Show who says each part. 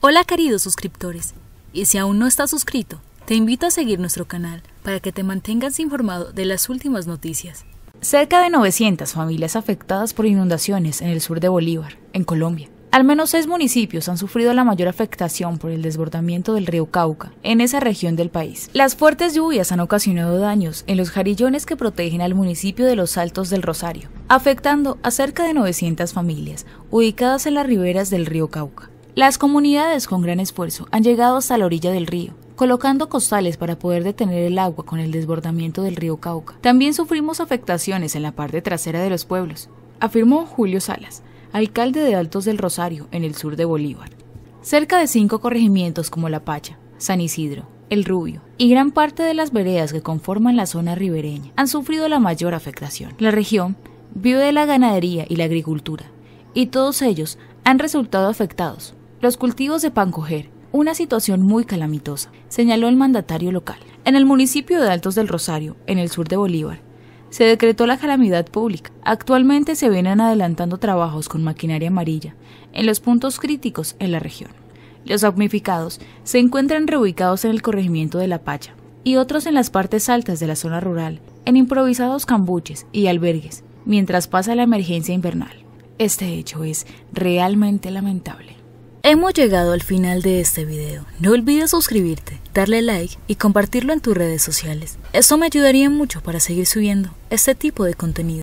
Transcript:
Speaker 1: Hola queridos suscriptores, y si aún no estás suscrito, te invito a seguir nuestro canal para que te mantengas informado de las últimas noticias. Cerca de 900 familias afectadas por inundaciones en el sur de Bolívar, en Colombia. Al menos seis municipios han sufrido la mayor afectación por el desbordamiento del río Cauca en esa región del país. Las fuertes lluvias han ocasionado daños en los jarillones que protegen al municipio de los Altos del Rosario, afectando a cerca de 900 familias ubicadas en las riberas del río Cauca. Las comunidades con gran esfuerzo han llegado hasta la orilla del río, colocando costales para poder detener el agua con el desbordamiento del río Cauca. También sufrimos afectaciones en la parte trasera de los pueblos, afirmó Julio Salas, alcalde de Altos del Rosario, en el sur de Bolívar. Cerca de cinco corregimientos como La Pacha, San Isidro, El Rubio y gran parte de las veredas que conforman la zona ribereña han sufrido la mayor afectación. La región vive de la ganadería y la agricultura, y todos ellos han resultado afectados los cultivos de Pancoger, una situación muy calamitosa, señaló el mandatario local. En el municipio de Altos del Rosario, en el sur de Bolívar, se decretó la calamidad pública. Actualmente se vienen adelantando trabajos con maquinaria amarilla en los puntos críticos en la región. Los damnificados se encuentran reubicados en el corregimiento de La Pacha y otros en las partes altas de la zona rural, en improvisados cambuches y albergues, mientras pasa la emergencia invernal. Este hecho es realmente lamentable. Hemos llegado al final de este video. No olvides suscribirte, darle like y compartirlo en tus redes sociales. eso me ayudaría mucho para seguir subiendo este tipo de contenido.